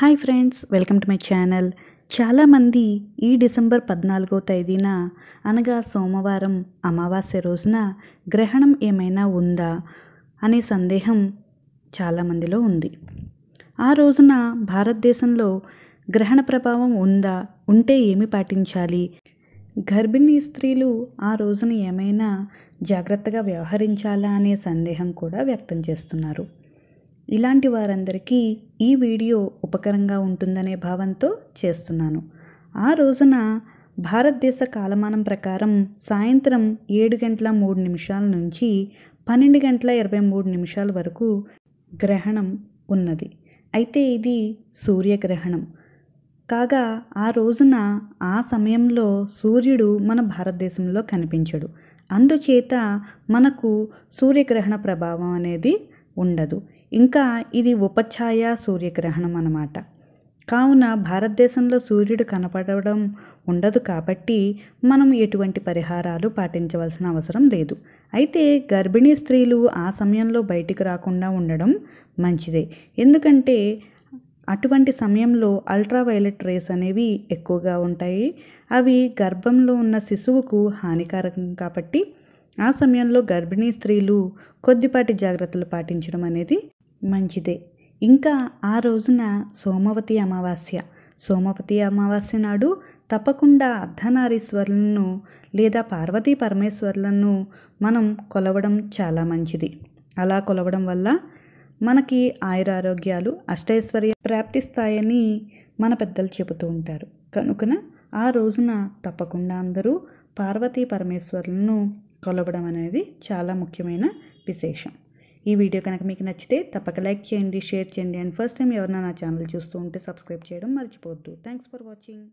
hi friends welcome to my channel చాలామంది ఈ December పద్నాలుగో తేదీన అనగా సోమవారం అమావాస్య రోజున గ్రహణం ఏమైనా ఉందా అనే సందేహం చాలామందిలో ఉంది ఆ రోజున భారతదేశంలో గ్రహణ ప్రభావం ఉందా ఉంటే ఏమి పాటించాలి గర్భిణీ స్త్రీలు ఆ రోజున ఏమైనా జాగ్రత్తగా వ్యవహరించాలా అనే సందేహం కూడా వ్యక్తం చేస్తున్నారు ఇలాంటి వారందరికీ ఈ వీడియో ఉపకరంగా ఉంటుందనే భావంతో చేస్తున్నాను ఆ రోజున భారతదేశ కాలమానం ప్రకారం సాయంత్రం ఏడు గంటల మూడు నిమిషాల నుంచి పన్నెండు గంటల ఇరవై మూడు నిమిషాల వరకు గ్రహణం ఉన్నది అయితే ఇది సూర్యగ్రహణం కాగా ఆ రోజున ఆ సమయంలో సూర్యుడు మన భారతదేశంలో కనిపించడు అందుచేత మనకు సూర్యగ్రహణ ప్రభావం అనేది ఉండదు ఇంకా ఇది ఉపఛాయ సూర్యగ్రహణం అన్నమాట కావున భారతదేశంలో సూర్యుడు కనపడడం ఉండదు కాబట్టి మనం ఎటువంటి పరిహారాలు పాటించవలసిన అవసరం లేదు అయితే గర్భిణీ స్త్రీలు ఆ సమయంలో బయటికి రాకుండా ఉండడం మంచిదే ఎందుకంటే అటువంటి సమయంలో అల్ట్రావైలెట్ రేస్ అనేవి ఎక్కువగా ఉంటాయి అవి గర్భంలో ఉన్న శిశువుకు హానికారకం కాబట్టి ఆ సమయంలో గర్భిణీ స్త్రీలు కొద్దిపాటి జాగ్రత్తలు పాటించడం అనేది మంచిదే ఇంకా ఆ రోజున సోమవతి అమావాస్య సోమవతి అమావాస్య నాడు తప్పకుండా అర్ధనారీశ్వరులను లేదా పార్వతీ పరమేశ్వరులను మనం కొలవడం చాలా మంచిది అలా కొలవడం వల్ల మనకి ఆయురారోగ్యాలు అష్టైశ్వర్య ప్రాప్తిస్తాయని మన పెద్దలు చెబుతూ ఉంటారు కనుకన ఆ రోజున తప్పకుండా అందరూ పార్వతీ పరమేశ్వరులను కొలవడం అనేది చాలా ముఖ్యమైన విశేషం ఈ వీడియో కనుక మీకు నచ్చితే తప్పక లైక్ చేయండి షేర్ చేయండి అండ్ ఫస్ట్ టైం ఎవరైనా నా ఛానల్ చూస్తూ ఉంటే సబ్స్క్రైబ్ చేయడం మర్చిపోవద్దు థ్యాంక్స్ ఫర్ వాచింగ్